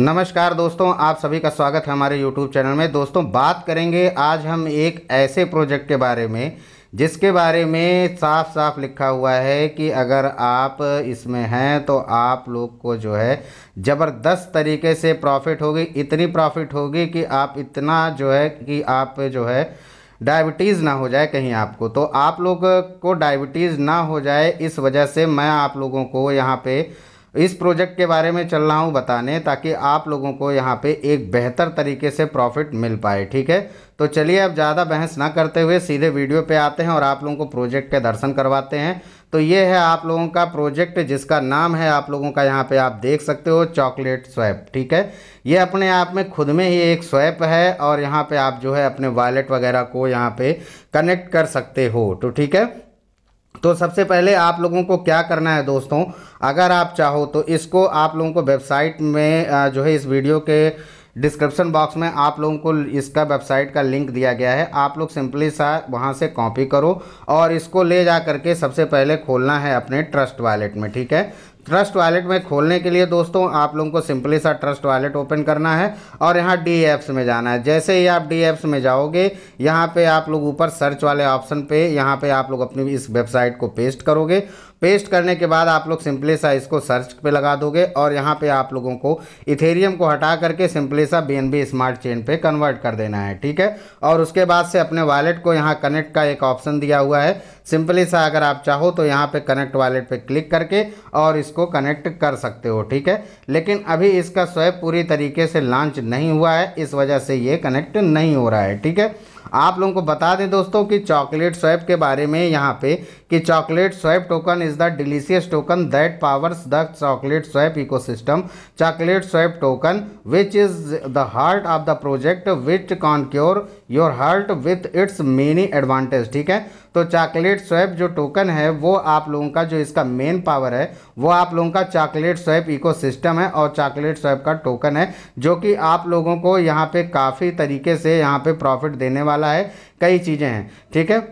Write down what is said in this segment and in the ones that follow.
नमस्कार दोस्तों आप सभी का स्वागत है हमारे YouTube चैनल में दोस्तों बात करेंगे आज हम एक ऐसे प्रोजेक्ट के बारे में जिसके बारे में साफ साफ लिखा हुआ है कि अगर आप इसमें हैं तो आप लोग को जो है ज़बरदस्त तरीके से प्रॉफिट होगी इतनी प्रॉफिट होगी कि आप इतना जो है कि आप जो है डायबिटीज़ ना हो जाए कहीं आपको तो आप लोग को डायबिटीज़ ना हो जाए इस वजह से मैं आप लोगों को यहाँ पर इस प्रोजेक्ट के बारे में चल रहा हूँ बताने ताकि आप लोगों को यहाँ पे एक बेहतर तरीके से प्रॉफिट मिल पाए ठीक है तो चलिए अब ज़्यादा बहस ना करते हुए सीधे वीडियो पे आते हैं और आप लोगों को प्रोजेक्ट के दर्शन करवाते हैं तो ये है आप लोगों का प्रोजेक्ट जिसका नाम है आप लोगों का यहाँ पे आप देख सकते हो चॉकलेट स्वैप ठीक है ये अपने आप में खुद में ही एक स्वैप है और यहाँ पे आप जो है अपने वॉलेट वगैरह को यहाँ पे कनेक्ट कर सकते हो तो ठीक है तो सबसे पहले आप लोगों को क्या करना है दोस्तों अगर आप चाहो तो इसको आप लोगों को वेबसाइट में जो है इस वीडियो के डिस्क्रिप्शन बॉक्स में आप लोगों को इसका वेबसाइट का लिंक दिया गया है आप लोग सिंपली सा वहाँ से कॉपी करो और इसको ले जा करके सबसे पहले खोलना है अपने ट्रस्ट वॉलेट में ठीक है ट्रस्ट वॉलेट में खोलने के लिए दोस्तों आप लोगों को सिंपली सा ट्रस्ट वॉलेट ओपन करना है और यहाँ डी एप्स में जाना है जैसे ही आप डी एप्स में जाओगे यहाँ पे आप लोग ऊपर सर्च वाले ऑप्शन पे यहाँ पे आप लोग अपनी इस वेबसाइट को पेस्ट करोगे पेस्ट करने के बाद आप लोग सिंपली सा इसको सर्च पे लगा दोगे और यहाँ पे आप लोगों को इथेरियम को हटा करके सिंपली सा बी स्मार्ट चेन पे कन्वर्ट कर देना है ठीक है और उसके बाद से अपने वॉलेट को यहाँ कनेक्ट का एक ऑप्शन दिया हुआ है सिंपली सा अगर आप चाहो तो यहाँ पे कनेक्ट वॉलेट पे क्लिक करके और इसको कनेक्ट कर सकते हो ठीक है लेकिन अभी इसका स्वैप पूरी तरीके से लॉन्च नहीं हुआ है इस वजह से ये कनेक्ट नहीं हो रहा है ठीक है आप लोगों को बता दें दोस्तों कि चॉकलेट स्वैप के बारे में यहाँ पे कि chocolate swap token is the delicious token that powers the chocolate swap ecosystem chocolate swap token which is the heart of the project which conquer your heart with its many advantage ठीक है तो chocolate swap जो token है वो आप लोगों का जो इसका मेन पावर है वो आप लोगों का चॉकलेट स्वैप इकोसिस्टम है और चॉकलेट स्वैप का टोकन है जो कि आप लोगों को यहाँ पे काफ़ी तरीके से यहाँ पे प्रॉफिट देने वाला है कई चीज़ें हैं ठीक है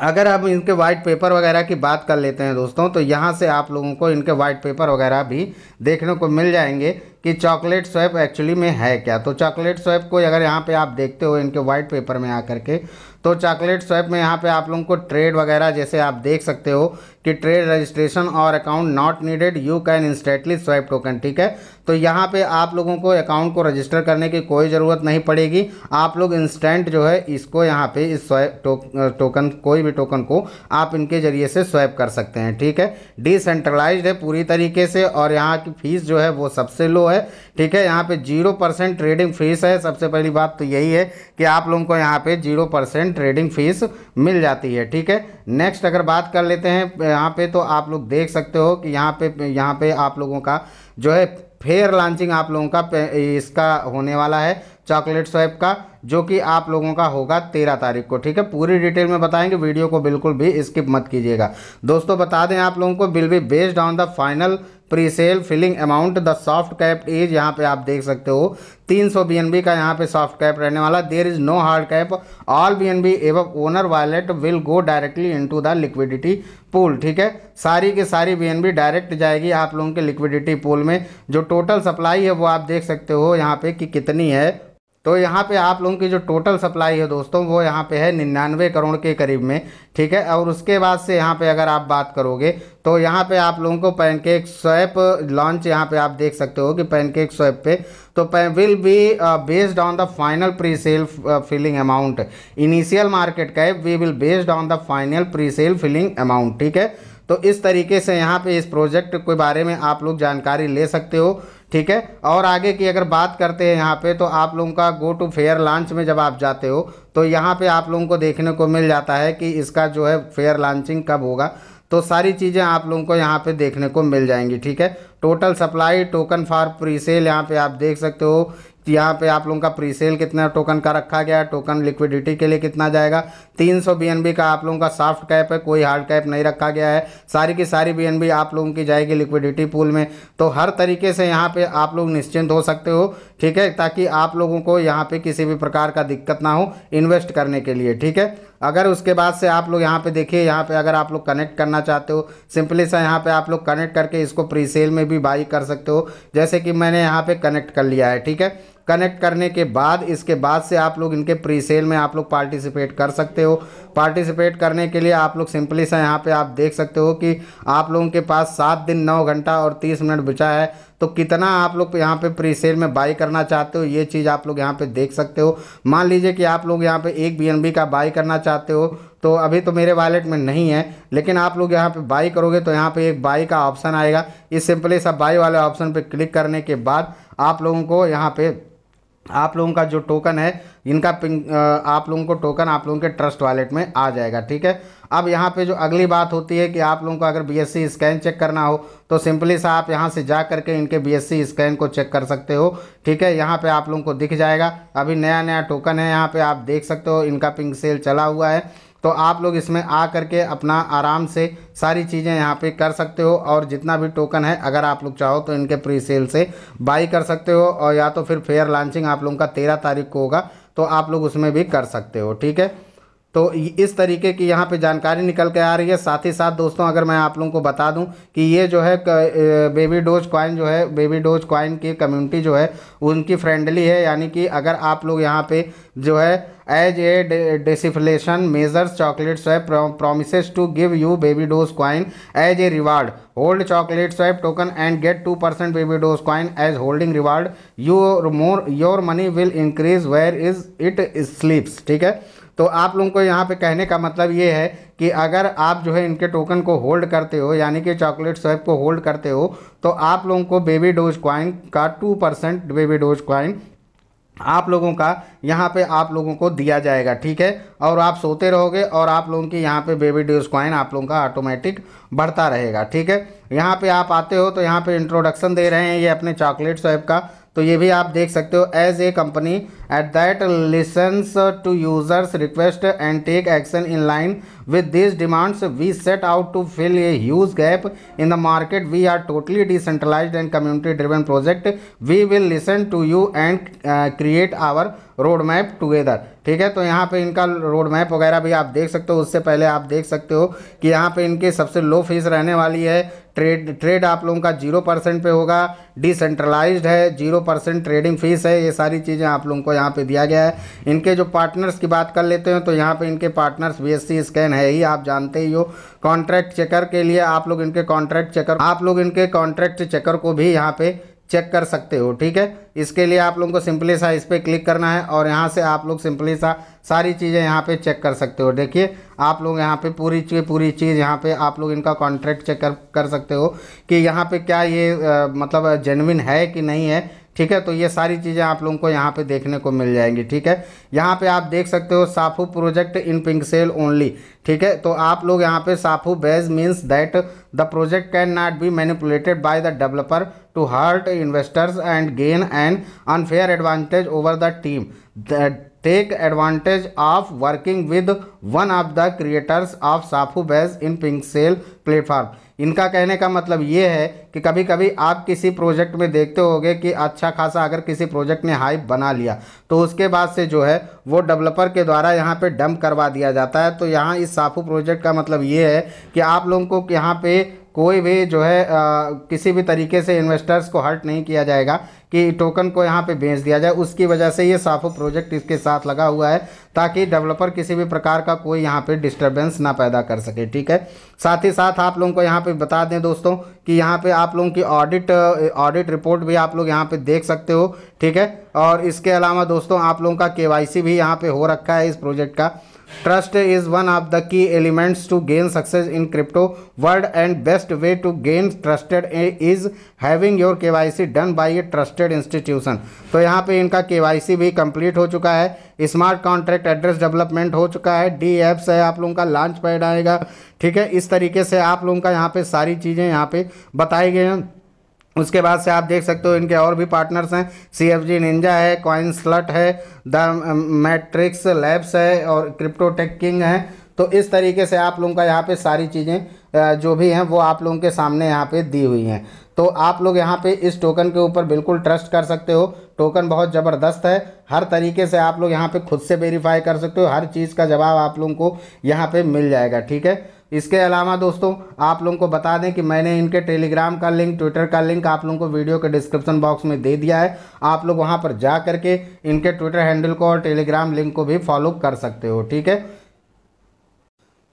अगर हम इनके वाइट पेपर वगैरह की बात कर लेते हैं दोस्तों तो यहाँ से आप लोगों को इनके वाइट पेपर वगैरह भी देखने को मिल जाएंगे कि चॉकलेट स्वैप एक्चुअली में है क्या तो चॉकलेट स्वैप को अगर यहाँ पे आप देखते हो इनके वाइट पेपर में आकर के तो चॉकलेट स्वैप में यहाँ पे आप लोगों को ट्रेड वगैरह जैसे आप देख सकते हो कि ट्रेड रजिस्ट्रेशन और account not needed you can instantly swap token ठीक है तो यहाँ पे आप लोगों को अकाउंट को रजिस्टर करने की कोई ज़रूरत नहीं पड़ेगी आप लोग इंस्टेंट जो है इसको यहाँ पे इस स्वैप टो, टोकन कोई भी टोकन को आप इनके ज़रिए से स्वैप कर सकते हैं ठीक है डिसेंट्रलाइज है पूरी तरीके से और यहाँ की फ़ीस जो है वो सबसे लो है ठीक है यहाँ पर जीरो ट्रेडिंग फीस है सबसे पहली बात तो यही है कि आप लोगों को यहाँ पर जीरो दिन ट्रेडिंग फीस मिल जाती है ठीक है नेक्स्ट अगर बात कर लेते हैं यहाँ पे तो आप लोग देख सकते हो कि यहाँ पे यहाँ पे आप लोगों का जो है फेयर लॉन्चिंग आप लोगों का इसका होने वाला है चॉकलेट स्वैप का जो कि आप लोगों का होगा तेरह तारीख को ठीक है पूरी डिटेल में बताएंगे वीडियो को बिल्कुल भी स्किप मत कीजिएगा दोस्तों बता दें आप लोगों को will be based on the final pre sale filling amount the soft cap is यहाँ पे आप देख सकते हो 300 बी का यहाँ पे सॉफ्ट कैप रहने वाला there is no hard cap all B N B एवं owner wallet will go directly into the liquidity pool ठीक है सारी की सारी बी डायरेक्ट जाएगी आप लोगों के लिक्विडिटी पूल में जो टोटल सप्लाई है वो आप देख सकते हो यहाँ पे कि कितनी है तो यहाँ पे आप लोगों की जो टोटल सप्लाई है दोस्तों वो यहाँ पे है निन्यानवे करोड़ के करीब में ठीक है और उसके बाद से यहाँ पे अगर आप बात करोगे तो यहाँ पे आप लोगों को पैनकेक स्वैप लॉन्च यहाँ पे आप देख सकते हो कि पैनकेक स्वैप पे तो will be based on the final pre sale filling amount initial market cap we will based on the final pre sale filling amount ठीक है तो इस तरीके से यहाँ पे इस प्रोजेक्ट के बारे में आप लोग जानकारी ले सकते हो ठीक है और आगे की अगर बात करते हैं यहाँ पे तो आप लोगों का गो टू फेयर लॉन्च में जब आप जाते हो तो यहाँ पे आप लोगों को देखने को मिल जाता है कि इसका जो है फेयर लॉन्चिंग कब होगा तो सारी चीज़ें आप लोगों को यहाँ पे देखने को मिल जाएंगी ठीक है total supply token for pre sale यहाँ पर आप देख सकते हो यहाँ पे आप लोगों का प्री सेल कितना टोकन का रखा गया है टोकन लिक्विडिटी के लिए कितना जाएगा 300 बीएनबी का आप लोगों का सॉफ्ट कैप है कोई हार्ड कैप नहीं रखा गया है सारी की सारी बीएनबी आप लोगों की जाएगी लिक्विडिटी पूल में तो हर तरीके से यहाँ पे आप लोग निश्चिंत हो सकते हो ठीक है ताकि आप लोगों को यहाँ पर किसी भी प्रकार का दिक्कत ना हो इन्वेस्ट करने के लिए ठीक है अगर उसके बाद से आप लोग यहाँ पे देखिए यहाँ पे अगर आप लोग कनेक्ट करना चाहते हो सिंपली सा यहाँ पे आप लोग कनेक्ट करके इसको प्री सेल में भी बाई कर सकते हो जैसे कि मैंने यहाँ पे कनेक्ट कर लिया है ठीक है कनेक्ट करने के बाद इसके बाद से आप लोग इनके प्री सेल में आप लोग पार्टिसिपेट कर सकते हो पार्टिसिपेट करने के लिए आप लोग सिंपली सा यहाँ पे आप देख सकते हो कि आप लोगों के पास सात दिन नौ घंटा और तीस मिनट बचा है तो कितना आप लोग यहाँ पे प्री सेल में बाई करना चाहते हो ये चीज़ आप लोग यहाँ पे देख सकते हो मान लीजिए कि आप लोग यहाँ पे एक बी का बाई करना चाहते हो तो अभी तो मेरे वॉलेट में नहीं है लेकिन आप लोग यहाँ पे बाई करोगे तो यहाँ पे एक बाई का ऑप्शन आएगा इस सिंपली सा बाई वाले ऑप्शन पे क्लिक करने के बाद आप लोगों को यहाँ पे आप लोगों का जो टोकन है इनका पिंग आप लोगों को टोकन आप लोगों के ट्रस्ट वॉलेट में आ जाएगा ठीक है अब यहाँ पे जो अगली बात होती है कि आप लोगों को अगर बीएससी स्कैन चेक करना हो तो सिंपली सा आप यहाँ से जा करके इनके बीएससी स्कैन को चेक कर सकते हो ठीक है यहाँ पे आप लोगों को दिख जाएगा अभी नया नया टोकन है यहाँ पर आप देख सकते हो इनका पिंक सेल चला हुआ है तो आप लोग इसमें आ करके अपना आराम से सारी चीज़ें यहाँ पे कर सकते हो और जितना भी टोकन है अगर आप लोग चाहो तो इनके प्री सेल से बाई कर सकते हो और या तो फिर फेयर लॉन्चिंग आप लोगों का तेरह तारीख को होगा तो आप लोग उसमें भी कर सकते हो ठीक है तो इस तरीके की यहाँ पे जानकारी निकल के आ रही है साथ ही साथ दोस्तों अगर मैं आप लोगों को बता दूं कि ये जो है बेबी डोज कॉइन जो है बेबी डोज कॉइन की कम्युनिटी जो है उनकी फ्रेंडली है यानी कि अगर आप लोग यहाँ पे जो है as a deflation measures chocolate swap promise to give you Baby Doge Coin as a reward hold chocolate swap token and get two percent Baby Doge Coin as holding reward you more your money will increase where is it sleeps ठीक है तो आप लोगों को यहाँ पे कहने का मतलब ये है कि अगर आप जो है इनके टोकन को होल्ड करते हो यानी कि चॉकलेट स्वैप को होल्ड करते हो तो आप लोगों को बेबी डोज क्वाइन का two percent Baby Doge Coin आप लोगों का यहाँ पे आप लोगों को दिया जाएगा ठीक है और आप सोते रहोगे और आप लोगों की यहाँ पे बेबी डोज क्वाइन आप लोगों का ऑटोमेटिक बढ़ता रहेगा ठीक है यहाँ पे आप आते हो तो यहाँ पे इंट्रोडक्शन दे रहे हैं ये अपने चॉकलेट स्वैप का तो ये भी आप देख सकते हो as a company at that listens to users request and take action in line with this demands we set out to fill a huge gap in the market we are totally decentralize and community driven project we will listen to you and create our road map together ठीक है तो यहाँ पे इनका road map वगैरह भी आप देख सकते हो उससे पहले आप देख सकते हो कि यहाँ पे इनके सबसे लो फीस रहने वाली है ट्रेड ट्रेड आप लोगों का जीरो परसेंट पे होगा डिसेंट्रलाइज्ड है जीरो परसेंट ट्रेडिंग फीस है ये सारी चीज़ें आप लोगों को यहाँ पे दिया गया है इनके जो पार्टनर्स की बात कर लेते हैं तो यहाँ पे इनके पार्टनर्स बी स्कैन है ही आप जानते ही हो कॉन्ट्रैक्ट चेकर के लिए आप लोग इनके कॉन्ट्रैक्ट चेकर आप लोग इनके कॉन्ट्रैक्ट चेकर को भी यहाँ पर चेक कर सकते हो ठीक है इसके लिए आप लोगों को सिंपली सा इस पर क्लिक करना है और यहाँ से आप लोग सिंपली सा सारी चीज़ें यहाँ पे चेक कर सकते हो देखिए आप लोग यहाँ पे पूरी चीज़ पूरी चीज़ यहाँ पे आप लोग इनका कॉन्ट्रैक्ट चेक कर, कर सकते हो कि यहाँ पे क्या ये आ, मतलब जेनविन है कि नहीं है ठीक है तो ये सारी चीज़ें आप लोगों को यहाँ पे देखने को मिल जाएंगी ठीक है यहाँ पे आप देख सकते हो SAFU project in sale only ठीक है तो आप लोग यहाँ पे SAFU badge means that the project can not be manipulated by the developer to hurt investors and gain an unfair advantage over the team advantage of working with one of the creators of SAFU Safu in PinkSale platform इनका कहने का मतलब ये है कि कभी कभी आप किसी प्रोजेक्ट में देखते होंगे कि अच्छा खासा अगर किसी प्रोजेक्ट ने हाइप बना लिया तो उसके बाद से जो है वो डेवलपर के द्वारा यहाँ पे डंप करवा दिया जाता है तो यहाँ इस साफू प्रोजेक्ट का मतलब ये है कि आप लोगों को यहाँ पे कोई भी जो है आ, किसी भी तरीके से इन्वेस्टर्स को हर्ट नहीं किया जाएगा कि टोकन को यहाँ पे बेच दिया जाए उसकी वजह से ये साफो प्रोजेक्ट इसके साथ लगा हुआ है ताकि डेवलपर किसी भी प्रकार का कोई यहाँ पे डिस्टरबेंस ना पैदा कर सके ठीक है साथ ही साथ आप लोगों को यहाँ पे बता दें दोस्तों कि यहाँ पे आप लोगों की ऑडिट ऑडिट रिपोर्ट भी आप लोग यहाँ पे देख सकते हो ठीक है और इसके अलावा दोस्तों आप लोगों का के भी यहाँ पर हो रखा है इस प्रोजेक्ट का trust is one of the key elements to gain success in crypto world and best way to gain trusted is having your K Y C done by a trusted trusted institution तो यहाँ पे इनका KYC भी complete हो चुका है smart contract address development हो चुका है डी एप्स है आप लोगों का लॉन्च पैड आएगा ठीक है इस तरीके से आप लोगों का यहाँ पे सारी चीज़ें यहाँ पे बताई गई हैं उसके बाद से आप देख सकते हो इनके और भी पार्टनर्स हैं सी एफ जी निंजा है कॉइन स्लट है द मैट्रिक्स लैब्स है और क्रिप्टोटेक किंग है तो इस तरीके से आप लोगों का यहाँ पे सारी चीज़ें जो भी हैं वो आप लोगों के सामने यहाँ पे दी हुई हैं तो आप लोग यहाँ पे इस टोकन के ऊपर बिल्कुल ट्रस्ट कर सकते हो टोकन बहुत ज़बरदस्त है हर तरीके से आप लोग यहाँ पे खुद से वेरीफाई कर सकते हो हर चीज़ का जवाब आप लोगों को यहाँ पे मिल जाएगा ठीक है इसके अलावा दोस्तों आप लोगों को बता दें कि मैंने इनके टेलीग्राम का लिंक ट्विटर का लिंक आप लोगों को वीडियो के डिस्क्रिप्शन बॉक्स में दे दिया है आप लोग वहाँ पर जा करके इनके ट्विटर हैंडल को और टेलीग्राम लिंक को भी फॉलो कर सकते हो ठीक है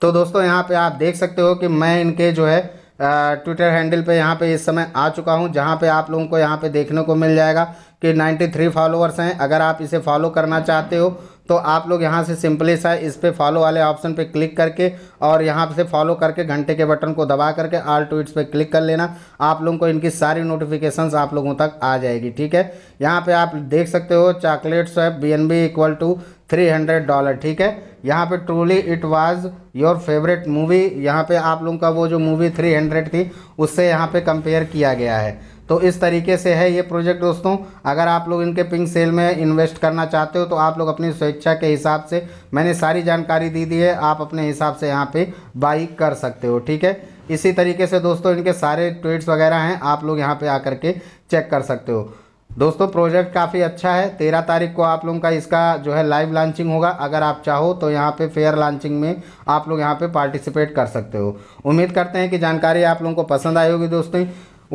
तो दोस्तों यहाँ पे आप देख सकते हो कि मैं इनके जो है ट्विटर हैंडल पे यहाँ पे इस समय आ चुका हूँ जहाँ पे आप लोगों को यहाँ पे देखने को मिल जाएगा कि 93 फॉलोअर्स हैं अगर आप इसे फॉलो करना चाहते हो तो आप लोग यहाँ से सिंपली सा इस पर फॉलो वाले ऑप्शन पे क्लिक करके और यहाँ से फॉलो करके घंटे के बटन को दबा करके आल ट्वीट्स पे क्लिक कर लेना आप लोगों को इनकी सारी नोटिफिकेशंस आप लोगों तक आ जाएगी ठीक है यहाँ पे आप देख सकते हो chocolate swap B N B equal to three hundred dollar ठीक है यहाँ पे truly it was your favourite movie यहाँ पे आप लोगों का वो जो मूवी थ्री हंड्रेड थी उससे यहाँ पे कंपेयर किया गया है तो इस तरीके से है ये प्रोजेक्ट दोस्तों अगर आप लोग इनके पिंक सेल में इन्वेस्ट करना चाहते हो तो आप लोग अपनी स्वेच्छा के हिसाब से मैंने सारी जानकारी दी दी है आप अपने हिसाब से यहाँ पे बाई कर सकते हो ठीक है इसी तरीके से दोस्तों इनके सारे ट्वीट्स वगैरह हैं आप लोग यहाँ पर आकर के चेक कर सकते हो दोस्तों प्रोजेक्ट काफ़ी अच्छा है तेरह तारीख को आप लोगों का इसका जो है लाइव लॉन्चिंग होगा अगर आप चाहो तो यहाँ पे फेयर लॉन्चिंग में आप लोग यहाँ पे पार्टिसिपेट कर सकते हो उम्मीद करते हैं कि जानकारी आप लोगों को पसंद आई होगी दोस्तों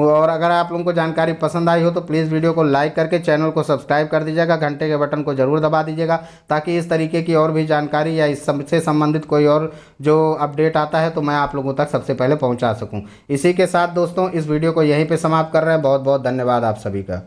और अगर आप लोगों को जानकारी पसंद आई हो तो प्लीज़ वीडियो को लाइक करके चैनल को सब्सक्राइब कर दीजिएगा घंटे के बटन को ज़रूर दबा दीजिएगा ताकि इस तरीके की और भी जानकारी या इस संबंधित कोई और जो अपडेट आता है तो मैं आप लोगों तक सबसे पहले पहुँचा सकूँ इसी के साथ दोस्तों इस वीडियो को यहीं पर समाप्त कर रहे हैं बहुत बहुत धन्यवाद आप सभी का